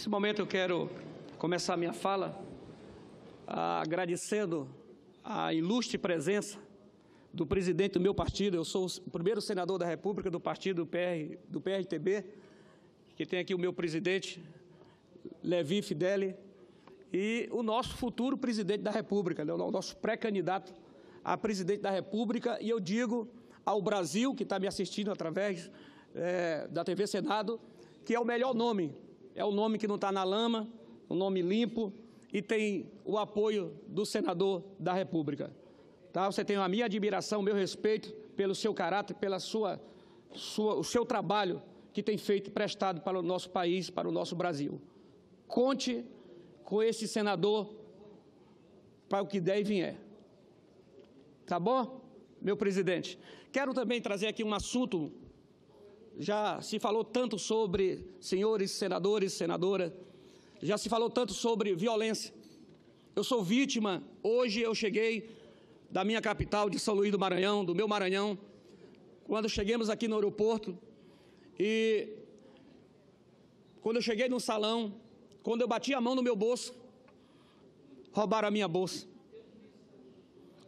Nesse momento eu quero começar a minha fala ah, agradecendo a ilustre presença do presidente do meu partido. Eu sou o primeiro senador da República do partido PR, do PRTB, que tem aqui o meu presidente, Levi Fideli, e o nosso futuro presidente da República, né? o nosso pré-candidato a presidente da República. E eu digo ao Brasil, que está me assistindo através é, da TV Senado, que é o melhor nome é o nome que não está na lama, o um nome limpo, e tem o apoio do senador da República. Tá? Você tem a minha admiração, meu respeito pelo seu caráter, pela sua, sua, o seu trabalho que tem feito prestado para o nosso país, para o nosso Brasil. Conte com esse senador para o que der e vier. Tá bom, meu presidente? Quero também trazer aqui um assunto já se falou tanto sobre, senhores senadores, senadora, já se falou tanto sobre violência. Eu sou vítima, hoje eu cheguei da minha capital, de São Luís do Maranhão, do meu Maranhão, quando chegamos aqui no aeroporto e quando eu cheguei no salão, quando eu bati a mão no meu bolso, roubaram a minha bolsa.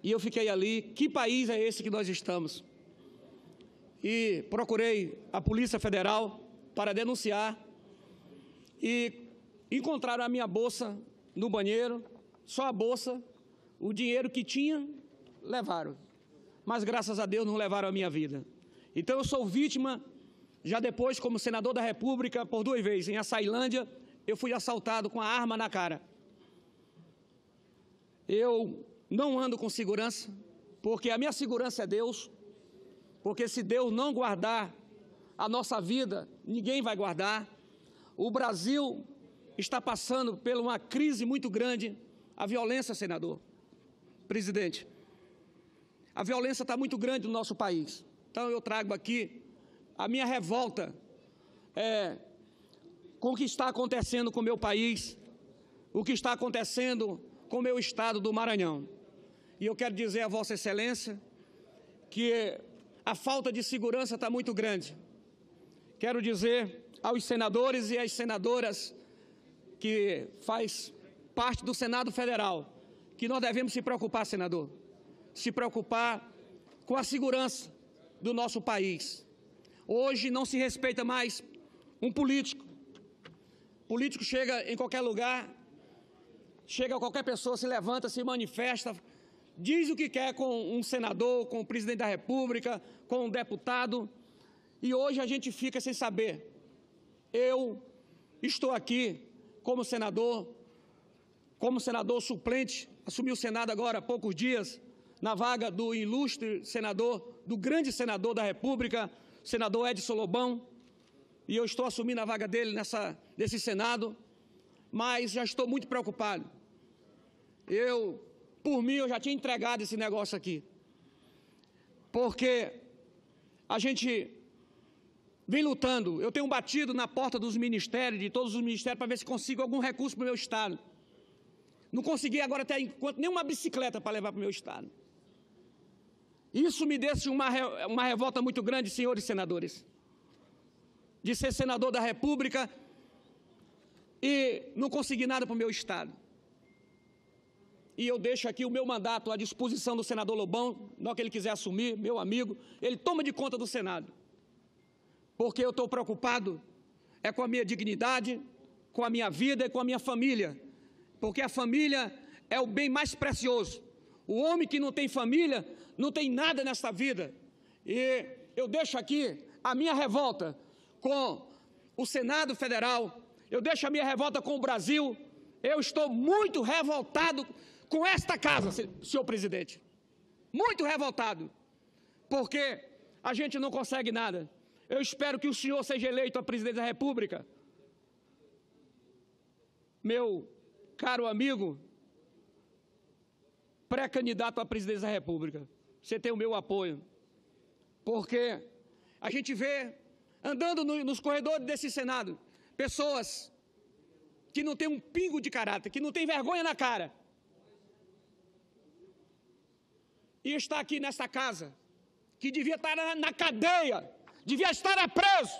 E eu fiquei ali, que país é esse que nós estamos? e procurei a Polícia Federal para denunciar e encontraram a minha bolsa no banheiro, só a bolsa, o dinheiro que tinha, levaram. Mas graças a Deus não levaram a minha vida. Então eu sou vítima, já depois como senador da República, por duas vezes, em Açailândia, eu fui assaltado com a arma na cara. Eu não ando com segurança, porque a minha segurança é Deus, porque se Deus não guardar a nossa vida, ninguém vai guardar. O Brasil está passando por uma crise muito grande, a violência, senador, presidente. A violência está muito grande no nosso país. Então eu trago aqui a minha revolta é, com o que está acontecendo com o meu país, o que está acontecendo com o meu estado do Maranhão. E eu quero dizer a Vossa Excelência que a falta de segurança está muito grande. Quero dizer aos senadores e às senadoras que faz parte do Senado Federal que nós devemos se preocupar, senador, se preocupar com a segurança do nosso país. Hoje não se respeita mais um político. Político chega em qualquer lugar, chega a qualquer pessoa, se levanta, se manifesta, diz o que quer com um senador, com o presidente da República, com um deputado, e hoje a gente fica sem saber. Eu estou aqui como senador, como senador suplente, assumi o Senado agora há poucos dias, na vaga do ilustre senador, do grande senador da República, senador Edson Lobão, e eu estou assumindo a vaga dele nessa, nesse Senado, mas já estou muito preocupado. Eu por mim, eu já tinha entregado esse negócio aqui. Porque a gente vem lutando. Eu tenho batido na porta dos ministérios, de todos os ministérios, para ver se consigo algum recurso para o meu Estado. Não consegui agora até enquanto nenhuma bicicleta para levar para o meu Estado. Isso me deixa uma, uma revolta muito grande, senhores senadores. De ser senador da República e não conseguir nada para o meu Estado e eu deixo aqui o meu mandato à disposição do senador Lobão, na hora que ele quiser assumir, meu amigo, ele toma de conta do Senado. Porque eu estou preocupado é com a minha dignidade, com a minha vida e com a minha família. Porque a família é o bem mais precioso. O homem que não tem família não tem nada nesta vida. E eu deixo aqui a minha revolta com o Senado Federal, eu deixo a minha revolta com o Brasil. Eu estou muito revoltado com esta casa, senhor presidente. Muito revoltado, porque a gente não consegue nada. Eu espero que o senhor seja eleito a presidente da República. Meu caro amigo, pré-candidato à presidência da República, você tem o meu apoio. Porque a gente vê andando nos corredores desse Senado pessoas que não têm um pingo de caráter, que não têm vergonha na cara e está aqui nessa casa, que devia estar na cadeia, devia estar preso.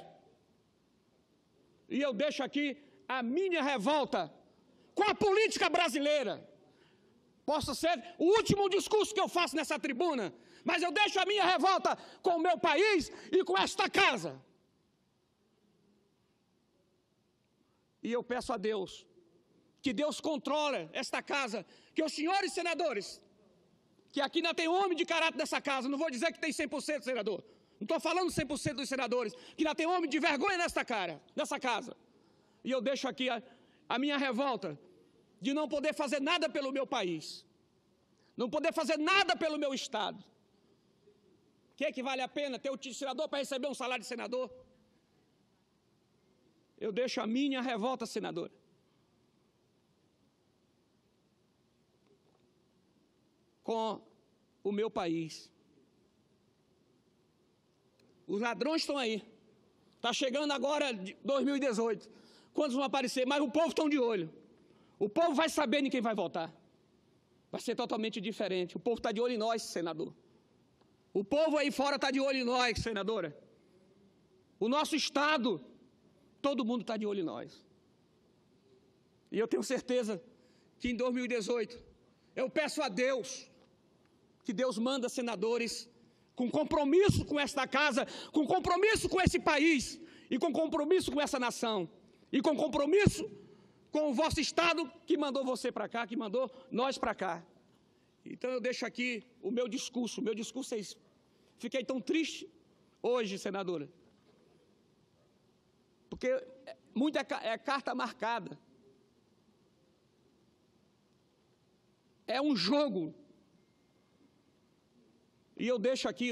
E eu deixo aqui a minha revolta com a política brasileira. Posso ser o último discurso que eu faço nessa tribuna, mas eu deixo a minha revolta com o meu país e com esta casa. E eu peço a Deus, que Deus controle esta casa, que os senhores senadores que aqui não tem homem de caráter nessa casa, não vou dizer que tem 100%, senador. Não estou falando 100% dos senadores, que não tem homem de vergonha nesta cara, nessa casa. E eu deixo aqui a, a minha revolta de não poder fazer nada pelo meu país, não poder fazer nada pelo meu Estado. O que é que vale a pena ter o senador para receber um salário de senador? Eu deixo a minha revolta, senadora. com o meu país. Os ladrões estão aí. Está chegando agora 2018. Quantos vão aparecer? Mas o povo está de olho. O povo vai saber em quem vai votar. Vai ser totalmente diferente. O povo está de olho em nós, senador. O povo aí fora está de olho em nós, senadora. O nosso Estado, todo mundo está de olho em nós. E eu tenho certeza que em 2018, eu peço a Deus que Deus manda senadores com compromisso com esta casa, com compromisso com esse país, e com compromisso com essa nação, e com compromisso com o vosso Estado que mandou você para cá, que mandou nós para cá. Então eu deixo aqui o meu discurso, o meu discurso é isso. Fiquei tão triste hoje, senadora, porque muita é carta marcada. É um jogo e eu deixo aqui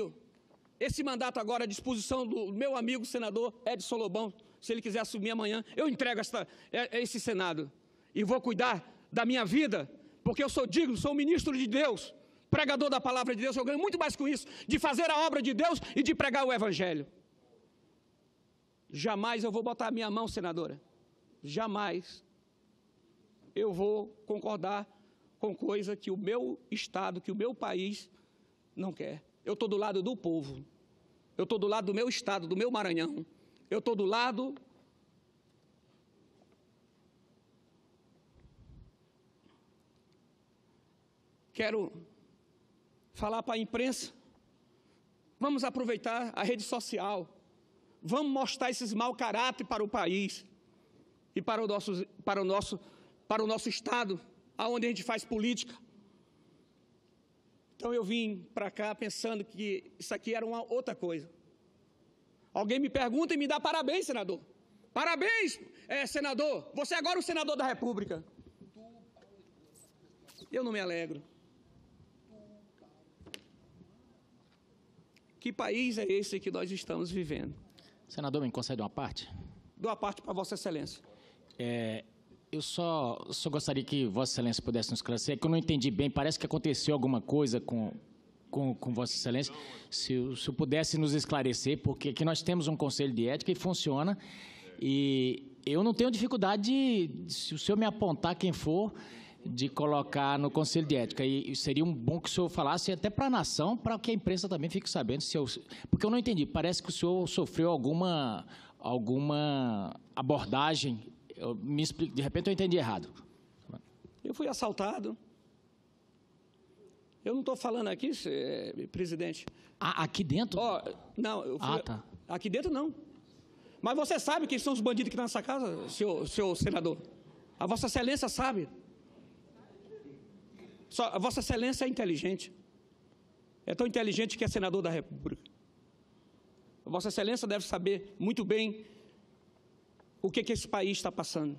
esse mandato agora à disposição do meu amigo senador Edson Lobão. Se ele quiser assumir amanhã, eu entrego esta, é, é, esse Senado e vou cuidar da minha vida, porque eu sou digno, sou ministro de Deus, pregador da palavra de Deus. Eu ganho muito mais com isso, de fazer a obra de Deus e de pregar o Evangelho. Jamais eu vou botar a minha mão, senadora. Jamais eu vou concordar com coisa que o meu Estado, que o meu país não quer. Eu estou do lado do povo. Eu estou do lado do meu estado, do meu Maranhão. Eu estou do lado. Quero falar para a imprensa. Vamos aproveitar a rede social. Vamos mostrar esses mau caráter para o país e para o nosso, para o nosso, para o nosso estado, aonde a gente faz política. Então eu vim para cá pensando que isso aqui era uma outra coisa. Alguém me pergunta e me dá parabéns, senador. Parabéns, é, senador. Você é agora é o senador da República. Eu não me alegro. Que país é esse que nós estamos vivendo? Senador, me concede uma parte? Dou a parte para Vossa Excelência. É, eu só, só gostaria que Vossa Excelência pudesse nos esclarecer, é que eu não entendi bem, parece que aconteceu alguma coisa com, com, com Vossa Excelência. Se o senhor pudesse nos esclarecer, porque aqui nós temos um conselho de ética e funciona. E eu não tenho dificuldade, de, se o senhor me apontar quem for, de colocar no conselho de ética. E seria um bom que o senhor falasse até para a nação, para que a imprensa também fique sabendo. Se eu, porque eu não entendi, parece que o senhor sofreu alguma, alguma abordagem eu me explico, de repente eu entendi errado. Eu fui assaltado. Eu não estou falando aqui, eh, presidente. Ah, aqui dentro? Oh, não, eu fui, ah, tá. aqui dentro não. Mas você sabe quem são os bandidos que estão tá nessa casa, senhor, senador? A Vossa Excelência sabe. Só, a Vossa Excelência é inteligente. É tão inteligente que é senador da República. A Vossa Excelência deve saber muito bem o que, é que esse país está passando.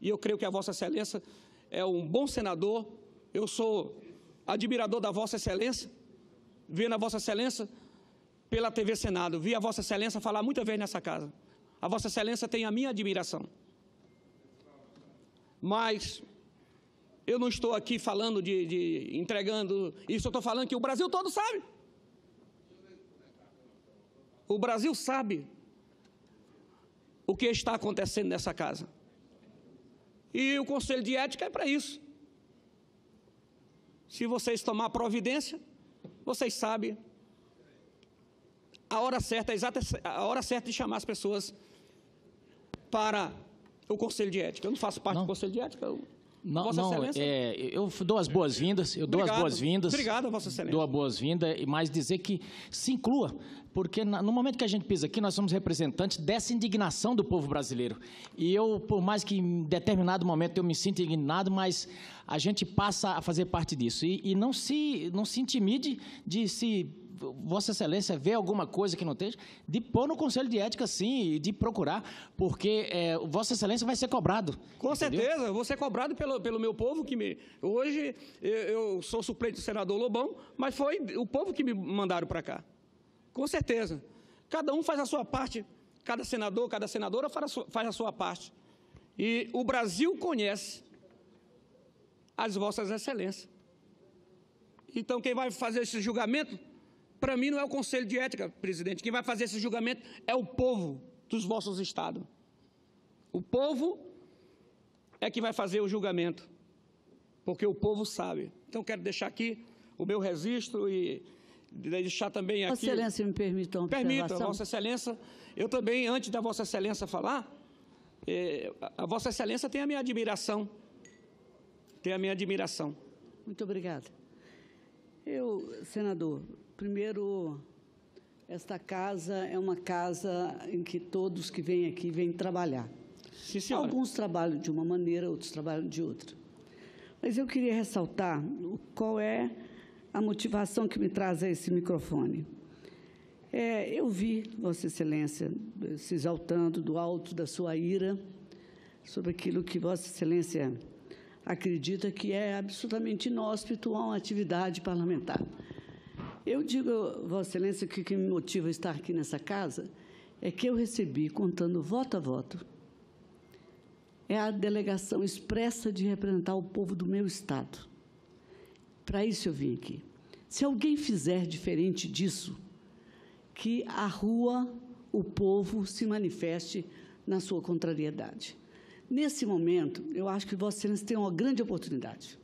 E eu creio que a Vossa Excelência é um bom senador, eu sou admirador da Vossa Excelência, vendo a Vossa Excelência pela TV Senado, vi a Vossa Excelência falar muitas vezes nessa casa. A Vossa Excelência tem a minha admiração. Mas eu não estou aqui falando de, de entregando isso, eu estou falando que o Brasil todo sabe. O Brasil sabe o que está acontecendo nessa casa. E o conselho de ética é para isso. Se vocês tomar providência, vocês sabem a hora certa, a, exata, a hora certa de chamar as pessoas para o conselho de ética. Eu não faço parte não. do conselho de ética. Eu... Não, Vossa não Excelência? É, eu dou as boas-vindas, eu Obrigado. dou as boas-vindas. Obrigado, Vossa Excelência. Dou a boas-vindas, mas dizer que se inclua, porque no momento que a gente pisa aqui, nós somos representantes dessa indignação do povo brasileiro. E eu, por mais que em determinado momento eu me sinta indignado, mas a gente passa a fazer parte disso. E, e não, se, não se intimide de se Vossa Excelência vê alguma coisa que não esteja, de pôr no Conselho de Ética, sim, e de procurar, porque é, Vossa Excelência vai ser cobrado. Com entendeu? certeza, vou ser cobrado pelo, pelo meu povo que me. Hoje eu, eu sou suplente do senador Lobão, mas foi o povo que me mandaram para cá. Com certeza. Cada um faz a sua parte, cada senador, cada senadora faz a sua, faz a sua parte. E o Brasil conhece as Vossas Excelências. Então, quem vai fazer esse julgamento para mim não é o Conselho de Ética, presidente. Quem vai fazer esse julgamento é o povo dos vossos estados. O povo é que vai fazer o julgamento, porque o povo sabe. Então quero deixar aqui o meu registro e deixar também aqui... Vossa Excelência me permita uma Permita, Vossa Excelência. Eu também, antes da Vossa Excelência falar, eh, a Vossa Excelência tem a minha admiração. Tem a minha admiração. Muito obrigada. Eu, senador, Primeiro, esta casa é uma casa em que todos que vêm aqui vêm trabalhar. Sim, Alguns trabalham de uma maneira, outros trabalham de outra. Mas eu queria ressaltar qual é a motivação que me traz a esse microfone. É, eu vi Vossa Excelência se exaltando do alto da sua ira sobre aquilo que Vossa Excelência acredita que é absolutamente inóspito a uma atividade parlamentar. Eu digo, Vossa Excelência, que o que me motiva a estar aqui nessa casa é que eu recebi, contando voto a voto, é a delegação expressa de representar o povo do meu Estado. Para isso eu vim aqui. Se alguém fizer diferente disso, que a rua, o povo se manifeste na sua contrariedade. Nesse momento, eu acho que Excelência tem uma grande oportunidade.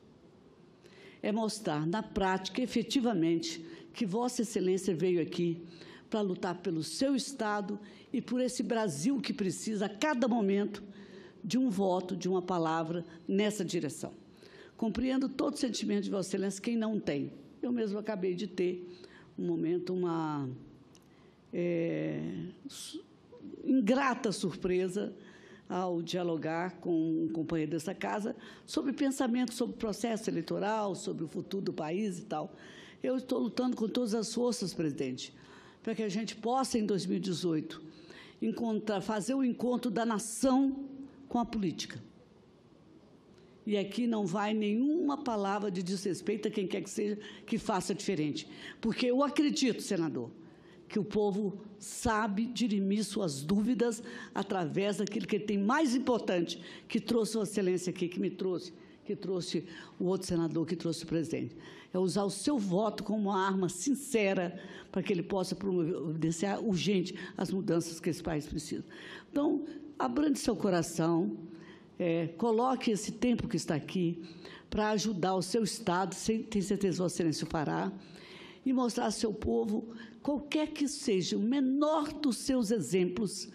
É mostrar na prática, efetivamente, que Vossa Excelência veio aqui para lutar pelo seu Estado e por esse Brasil que precisa, a cada momento, de um voto, de uma palavra nessa direção. Compreendo todo o sentimento de Vossa Excelência, quem não tem. Eu mesmo acabei de ter um momento, uma é, ingrata surpresa ao dialogar com um companheiro dessa casa sobre pensamento sobre o processo eleitoral, sobre o futuro do país e tal. Eu estou lutando com todas as forças, presidente, para que a gente possa, em 2018, encontrar, fazer o encontro da nação com a política. E aqui não vai nenhuma palavra de desrespeito a quem quer que seja que faça diferente. Porque eu acredito, senador, que o povo sabe dirimir suas dúvidas através daquilo que ele tem mais importante, que trouxe Sua Excelência aqui, que me trouxe, que trouxe o outro senador que trouxe o presidente. É usar o seu voto como uma arma sincera para que ele possa promover, urgente as mudanças que esse país precisa. Então, abrande seu coração, é, coloque esse tempo que está aqui para ajudar o seu Estado, sem, tenho certeza Vossa o fará, e mostrar ao seu povo, qualquer que seja, o menor dos seus exemplos,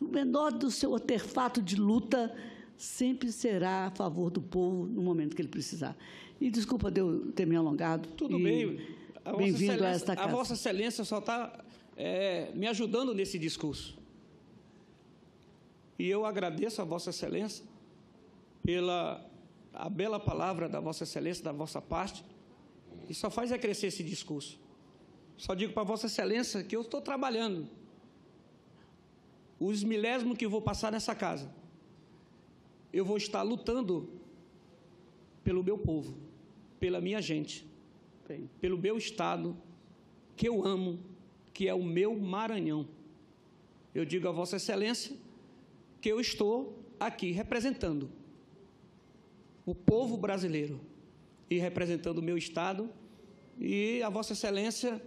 o menor do seu artefato de luta, sempre será a favor do povo no momento que ele precisar. E desculpa de eu ter me alongado. Tudo bem. Bem-vindo a esta casa. A Vossa Excelência só está é, me ajudando nesse discurso. E eu agradeço a Vossa Excelência pela a bela palavra da Vossa Excelência, da vossa parte, e só faz é crescer esse discurso. Só digo para Vossa Excelência que eu estou trabalhando os milésimos que eu vou passar nessa casa eu vou estar lutando pelo meu povo, pela minha gente, Bem. pelo meu estado que eu amo, que é o meu Maranhão. Eu digo a Vossa Excelência que eu estou aqui representando o povo brasileiro e representando o meu estado e a Vossa Excelência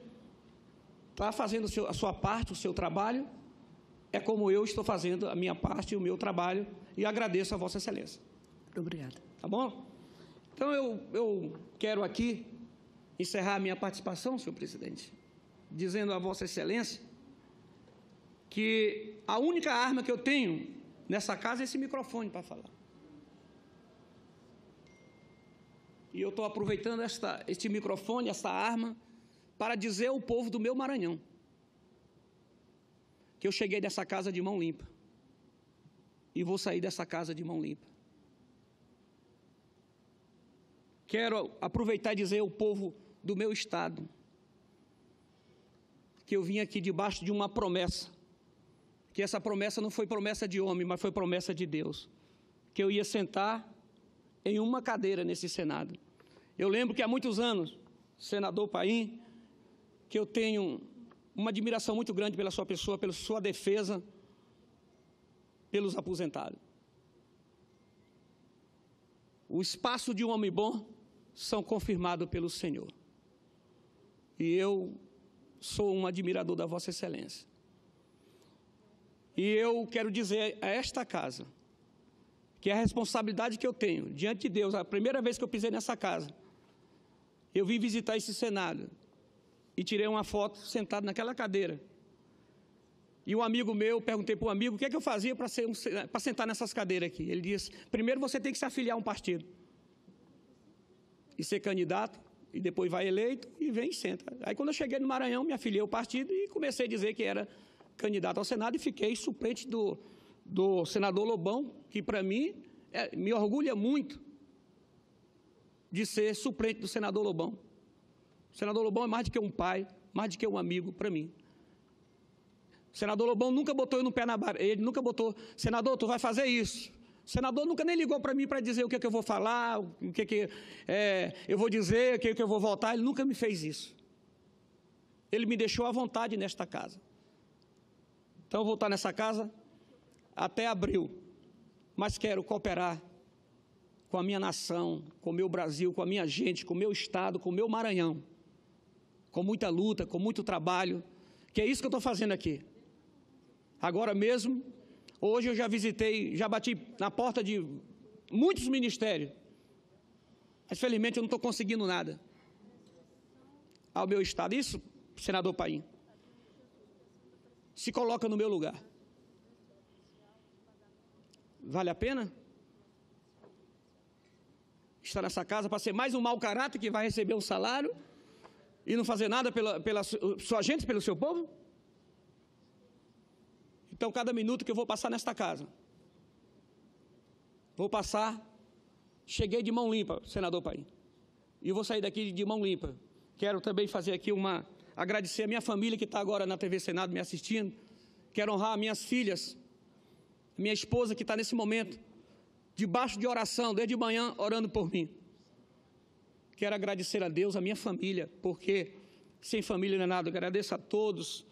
está fazendo a sua parte, o seu trabalho é como eu estou fazendo a minha parte e o meu trabalho e agradeço a Vossa Excelência. Muito Obrigada. Tá bom? Então eu, eu quero aqui encerrar a minha participação, senhor presidente, dizendo a Vossa Excelência que a única arma que eu tenho nessa casa é esse microfone para falar. E eu estou aproveitando esta, este microfone, esta arma, para dizer ao povo do meu Maranhão que eu cheguei dessa casa de mão limpa. E vou sair dessa casa de mão limpa. Quero aproveitar e dizer ao povo do meu estado que eu vim aqui debaixo de uma promessa. Que essa promessa não foi promessa de homem, mas foi promessa de Deus. Que eu ia sentar em uma cadeira nesse Senado. Eu lembro que há muitos anos, senador Paim, que eu tenho uma admiração muito grande pela sua pessoa, pela sua defesa, pelos aposentados. O espaço de um homem bom são confirmados pelo Senhor. E eu sou um admirador da Vossa Excelência. E eu quero dizer a esta casa que é a responsabilidade que eu tenho diante de Deus, a primeira vez que eu pisei nessa casa, eu vim visitar esse cenário e tirei uma foto sentado naquela cadeira. E um amigo meu, perguntei para o amigo, o que é que eu fazia para um, sentar nessas cadeiras aqui? Ele disse, primeiro você tem que se afiliar a um partido e ser candidato, e depois vai eleito e vem e senta. Aí quando eu cheguei no Maranhão, me afiliei ao partido e comecei a dizer que era candidato ao Senado e fiquei suplente do, do senador Lobão, que para mim é, me orgulha muito de ser suplente do senador Lobão. O senador Lobão é mais do que um pai, mais do que um amigo para mim. O senador Lobão nunca botou eu no pé na barra. Ele nunca botou, senador, tu vai fazer isso. O senador nunca nem ligou para mim para dizer o que, é que eu vou falar, o que, é que é, eu vou dizer, o que, é que eu vou votar. Ele nunca me fez isso. Ele me deixou à vontade nesta casa. Então eu vou estar nessa casa até abril. Mas quero cooperar com a minha nação, com o meu Brasil, com a minha gente, com o meu Estado, com o meu Maranhão com muita luta, com muito trabalho, que é isso que eu estou fazendo aqui. Agora mesmo, hoje eu já visitei, já bati na porta de muitos ministérios, mas felizmente eu não estou conseguindo nada ao meu Estado. Isso, senador Paim, se coloca no meu lugar. Vale a pena? Estar nessa casa para ser mais um mau caráter que vai receber um salário? e não fazer nada pela, pela sua gente, pelo seu povo? Então, cada minuto que eu vou passar nesta casa, vou passar. Cheguei de mão limpa, senador Paim, e vou sair daqui de mão limpa. Quero também fazer aqui uma. agradecer a minha família que está agora na TV Senado me assistindo. Quero honrar minhas filhas, minha esposa que está nesse momento, debaixo de oração, desde manhã, orando por mim. Quero agradecer a Deus, a minha família, porque sem família não é nada. Agradeço a todos.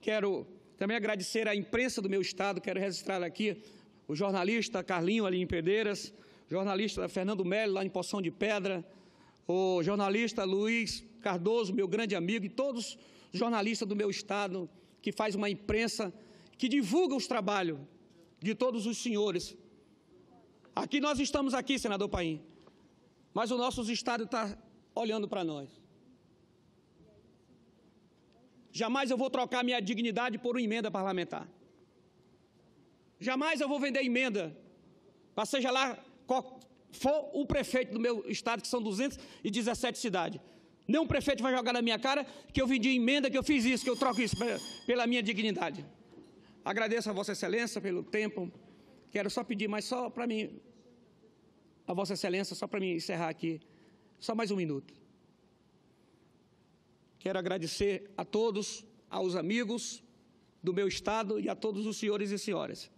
Quero também agradecer à imprensa do meu estado. Quero registrar aqui o jornalista Carlinho ali em Pedeiras, jornalista Fernando Melo lá em Poção de Pedra, o jornalista Luiz Cardoso, meu grande amigo, e todos os jornalistas do meu estado que faz uma imprensa que divulga os trabalhos de todos os senhores. Aqui nós estamos aqui, senador Paim, mas o nosso Estado está olhando para nós. Jamais eu vou trocar minha dignidade por uma emenda parlamentar. Jamais eu vou vender emenda. Para seja lá qual for o prefeito do meu estado, que são 217 cidades. Nenhum prefeito vai jogar na minha cara que eu vendi emenda, que eu fiz isso, que eu troco isso pela minha dignidade. Agradeço a Vossa Excelência pelo tempo. Quero só pedir, mas só para mim a Vossa Excelência, só para me encerrar aqui, só mais um minuto. Quero agradecer a todos, aos amigos do meu Estado e a todos os senhores e senhoras.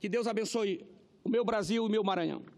Que Deus abençoe o meu Brasil e o meu Maranhão.